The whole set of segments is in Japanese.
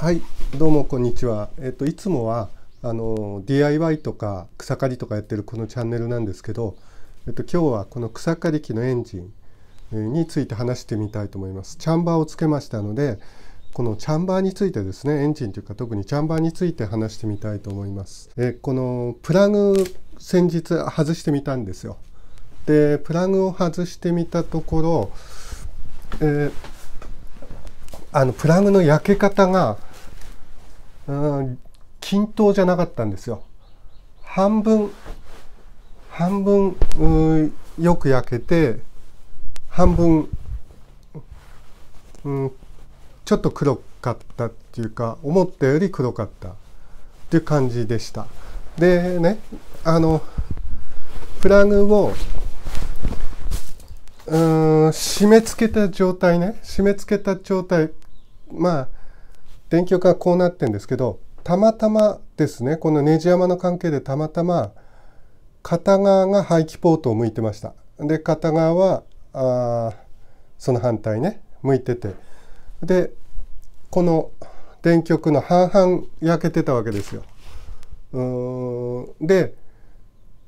はいどうもこんにちは、えっと、いつもはあの DIY とか草刈りとかやってるこのチャンネルなんですけど、えっと、今日はこの草刈り機のエンジンについて話してみたいと思います。チャンバーをつけましたのでこのチャンバーについてですねエンジンというか特にチャンバーについて話してみたいと思います。えこのプラグ先日外してみたんですよ。でプラグを外してみたところ、えー、あのプラグの焼け方が均等じゃなかったんですよ。半分半分よく焼けて半分、うん、ちょっと黒かったっていうか思ったより黒かったっていう感じでした。でねあのプラグをうん締め付けた状態ね締め付けた状態まあ電極がこうなってんですけどたまたまですねこのネジ山の関係でたまたま片側が排気ポートを向いてましたで片側はあその反対ね向いててでこの電極の半々焼けてたわけですよ。うんで、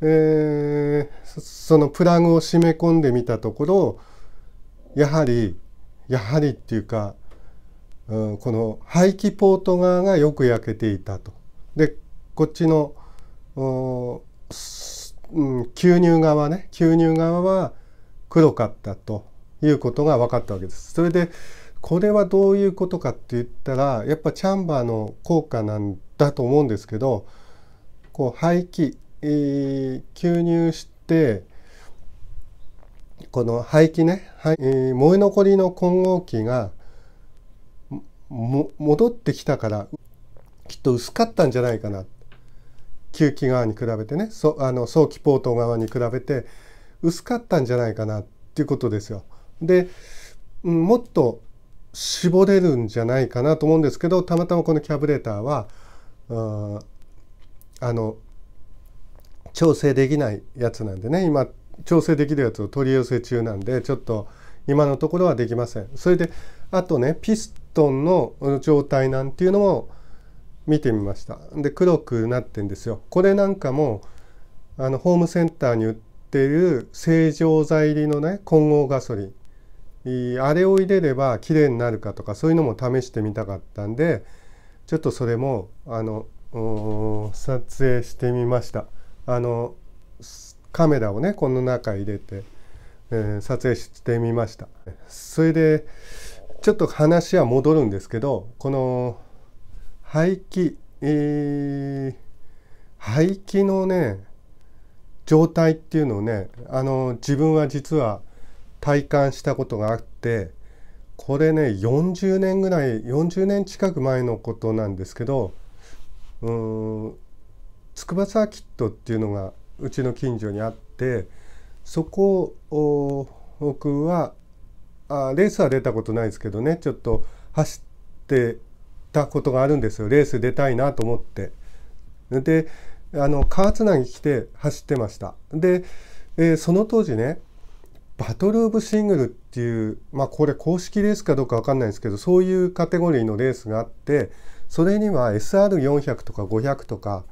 えー、そのプラグを締め込んでみたところやはりやはりっていうかうん、この排気ポート側がよく焼けていたと。でこっちの、うん、吸入側ね吸入側は黒かったということが分かったわけです。それでこれはどういうことかって言ったらやっぱチャンバーの効果なんだと思うんですけどこう排気、えー、吸入してこの排気ね、はいえー、燃え残りの混合器がも戻ってきたからきっと薄かったんじゃないかな吸気側に比べてねそあの早期ポート側に比べて薄かったんじゃないかなっていうことですよ。でもっと絞れるんじゃないかなと思うんですけどたまたまこのキャブレーターはああの調整できないやつなんでね今調整できるやつを取り寄せ中なんでちょっと。今のところはできません。それであとねピストンの状態なんていうのも見てみました。で黒くなってんですよ。これなんかもあのホームセンターに売っている正常剤入りのね混合ガソリンあれを入れればきれいになるかとかそういうのも試してみたかったんでちょっとそれもあの撮影してみました。あのカメラをねこの中入れて。え撮影してみましたそれでちょっと話は戻るんですけどこの排気、えー、排気のね状態っていうのをねあの自分は実は体感したことがあってこれね40年ぐらい40年近く前のことなんですけどうん筑波サーキットっていうのがうちの近所にあって。そこを僕はあレースは出たことないですけどねちょっと走ってたことがあるんですよレース出たいなと思って。であの川つなぎ来て走ってました。で、えー、その当時ねバトル・オブ・シングルっていうまあこれ公式レースかどうか分かんないですけどそういうカテゴリーのレースがあってそれには SR400 とか500とか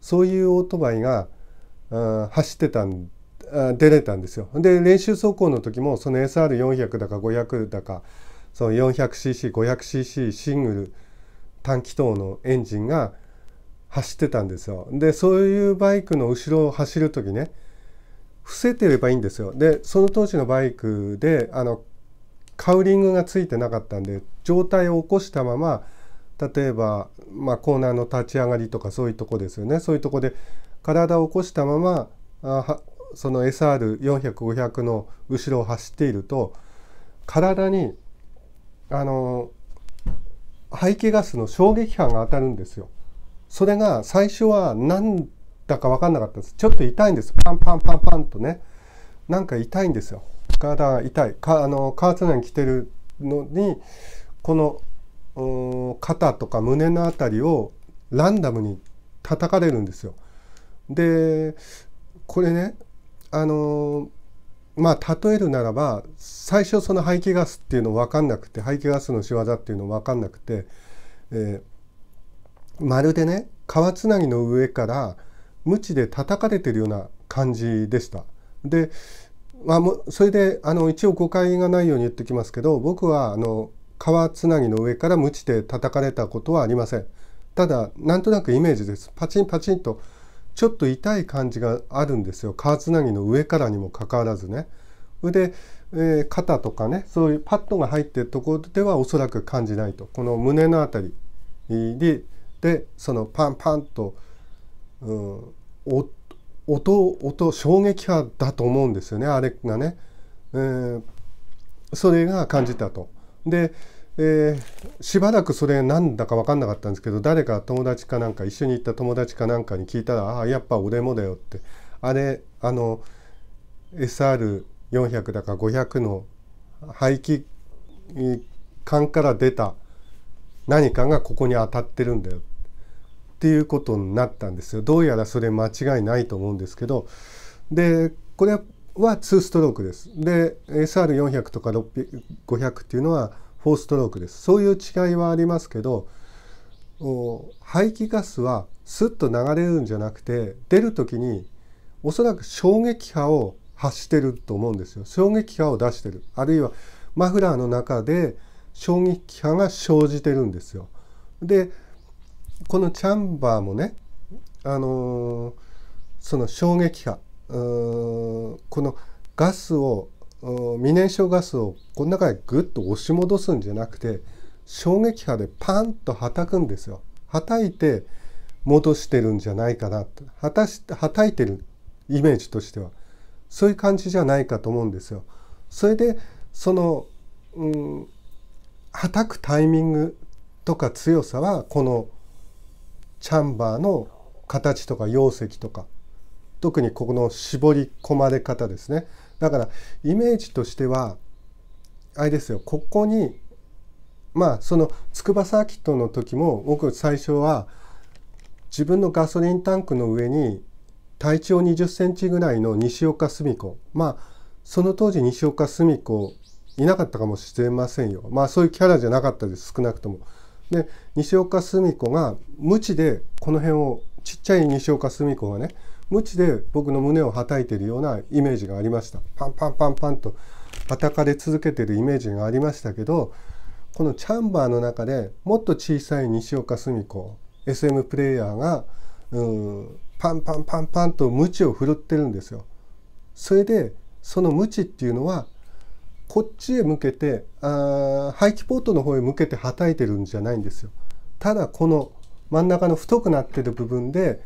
そういうオートバイが、走ってたん出れたんですよ。で練習走行の時もその SR400 だか500だか 400cc500cc シングル短気筒のエンジンが走ってたんですよ。でそういうバイクの後ろを走る時ね伏せてればいいんですよ。でその当時のバイクであのカウリングがついてなかったんで状態を起こしたまま例えば、まあ、コーナーの立ち上がりとかそういうとこですよねそういうとこで体を起こしたままあその SR400500 の後ろを走っていると体にあの排気ガスの衝撃波が当たるんですよ。それが最初は何だか分かんなかったです。ちょっと痛いんです。パンパンパンパンとね。なんか痛いんですよ。体が痛い。かあのカーツナに来てるのにこの肩とか胸の辺りをランダムに叩かれるんですよ。でこれねあのまあ例えるならば最初その排気ガスっていうの分かんなくて排気ガスの仕業っていうの分かんなくて、えー、まるでね川つなぎの上から無知で叩かれてるような感じでした。でまあ、それであの一応誤解がないように言ってきますけど僕はあの川つなぎの上から無知で叩かれたことはありません。ただなんとなくイメージですパチンパチンとちょっと痛い感じがあるんですよカーツナギの上からにもかかわらずね。で、えー、肩とかねそういうパッドが入ってるところではおそらく感じないとこの胸の辺りででそのパンパンと、うん、音音衝撃波だと思うんですよねあれがね、えー、それが感じたと。でえー、しばらくそれなんだか分かんなかったんですけど誰か友達かなんか一緒に行った友達かなんかに聞いたら「ああやっぱ俺もだよ」ってあれあの SR400 だか500の排気管から出た何かがここに当たってるんだよっていうことになったんですよ。どうやらそれ間違いないと思うんですけどでこれは2ストロークです。で SR400 とか500っていうのはフォーストロークですそういう違いはありますけど排気ガスはスッと流れるんじゃなくて出る時におそらく衝撃波を発してると思うんですよ衝撃波を出してるあるいはマフラーの中で衝撃波が生じてるんですよ。でこのチャンバーもねあのー、その衝撃波このガスを未燃焼ガスをこの中にグッと押し戻すんじゃなくて衝撃波でパンと叩くんですよ。叩いて戻してるんじゃないかなとはたしたいてるイメージとしてはそういう感じじゃないかと思うんですよ。それでその、うん、たくタイミングとか強さはこのチャンバーの形とか容積とか特にここの絞り込まれ方ですねだからイメージとしてはあれですよここにまあその筑波サーキットの時も僕最初は自分のガソリンタンクの上に体長2 0センチぐらいの西岡澄子まあその当時西岡澄子いなかったかもしれませんよまあそういうキャラじゃなかったです少なくとも。で西岡澄子が無知でこの辺をちっちゃい西岡澄子がね無知で僕の胸をはたいているようなイメージがありましたパンパンパンパンと叩かれ続けているイメージがありましたけどこのチャンバーの中でもっと小さい西岡澄子 SM プレイヤーがうんパンパンパンパンと無知を振るってるんですよ。それでその無知っていうのはこっちへ向けてあ排気ポートの方へ向けてはたいてるんじゃないんですよ。ただこの真ん中の太くなってる部分で、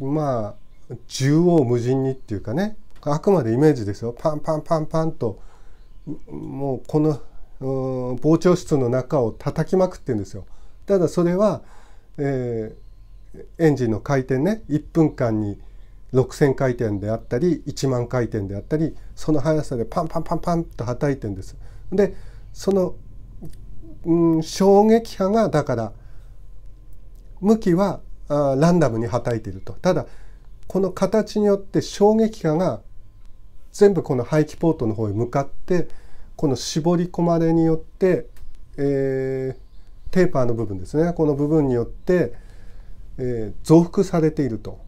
まあ縦横無尽にっていうかねあくまでイメージですよパンパンパンパンともうこの膨張室の中を叩きまくってんですよ。ただそれは、えー、エンジンの回転ね1分間に6,000回転であったり1万回転であったりその速さでパンパンパンパンと叩いてんです。でその、うん、衝撃波がだから向きはあランダムにはたいているとただこの形によって衝撃波が全部この排気ポートの方へ向かってこの絞り込まれによって、えー、テーパーの部分ですねこの部分によって、えー、増幅されていると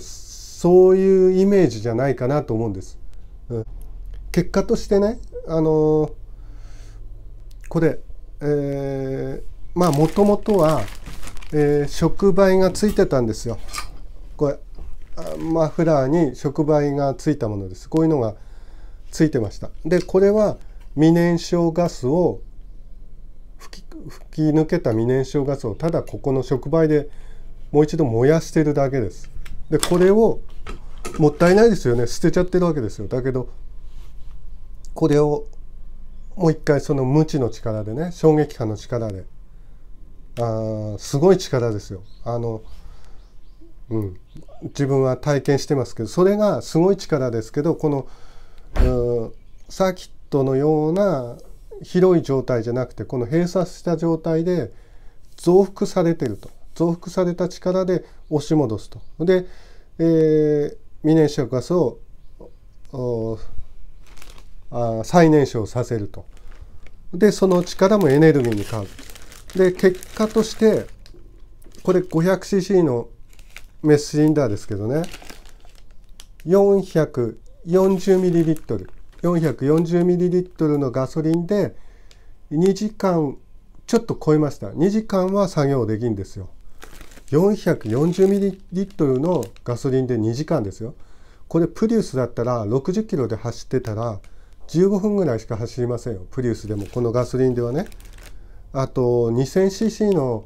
そういうイメージじゃないかなと思うんです。うん、結果としてねあのー、これ、えー、まあもともとはえー、触媒がついてたんですよこれマフラーに触媒がついたものですこういうのがついてましたでこれは未燃焼ガスを吹き抜けた未燃焼ガスをただここの触媒でもう一度燃やしてるだけですでこれをもったいないですよね捨てちゃってるわけですよだけどこれをもう一回その無知の力でね衝撃波の力であすごい力ですよあの、うん、自分は体験してますけどそれがすごい力ですけどこのサーキットのような広い状態じゃなくてこの閉鎖した状態で増幅されてると増幅された力で押し戻すと。で、えー、未燃焼ガスをあ再燃焼させると。でその力もエネルギーに変わる。で結果としてこれ 500cc のメスシリンダーですけどね 440ml 440ml のガソリンで2時間ちょっと超えました2時間は作業できんですよ 440ml のガソリンで2時間ですよこれプリウスだったら60キロで走ってたら15分ぐらいしか走りませんよプリウスでもこのガソリンではねあと 2000cc の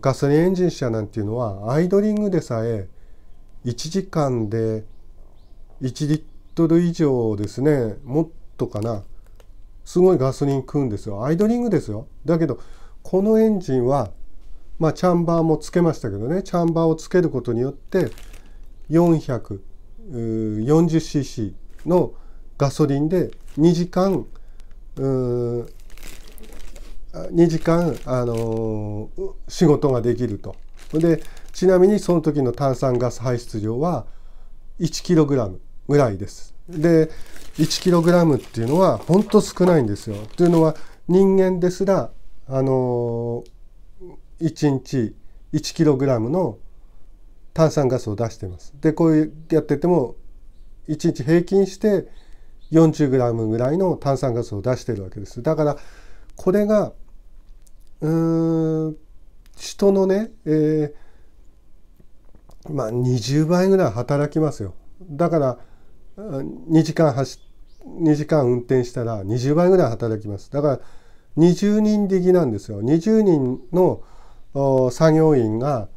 ガソリンエンジン車なんていうのはアイドリングでさえ1時間で1リットル以上ですねもっとかなすごいガソリン食うんですよアイドリングですよだけどこのエンジンはまあチャンバーもつけましたけどねチャンバーをつけることによって 440cc のガソリンで2時間うー2時間、あのー、仕事ができると。でちなみにその時の炭酸ガス排出量は 1kg ぐらいです。で 1kg っていうのは本当少ないんですよ。というのは人間ですら、あのー、1日 1kg の炭酸ガスを出してます。でこうやってても1日平均して 40g ぐらいの炭酸ガスを出してるわけです。だからこれがうん人のね、えー、まあ20倍ぐらい働きますよだから2時間走2時間運転したら20倍ぐらい働きますだから20人力なんですよ20人の作業員が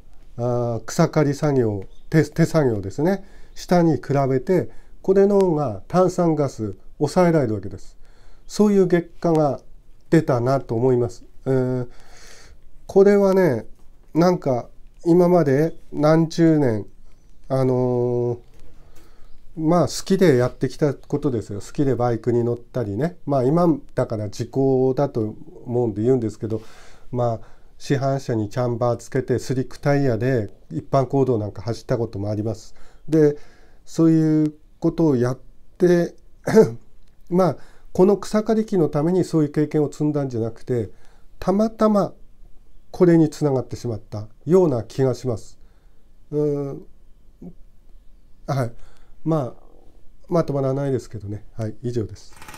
草刈り作業手作業ですね下に比べてこれの方が炭酸ガス抑えられるわけですそういう結果が出たなと思いますえー、これはねなんか今まで何十年あのー、まあ好きでやってきたことですよ好きでバイクに乗ったりねまあ今だから時効だと思うんで言うんですけどまあ市販車にチャンバーつけてスリックタイヤで一般行動なんか走ったこともあります。でそういうことをやって まあこの草刈り機のためにそういう経験を積んだんじゃなくてたまたまこれにつながってしまったような気がします。うんはい、まあまとまらないですけどね。はい、以上です。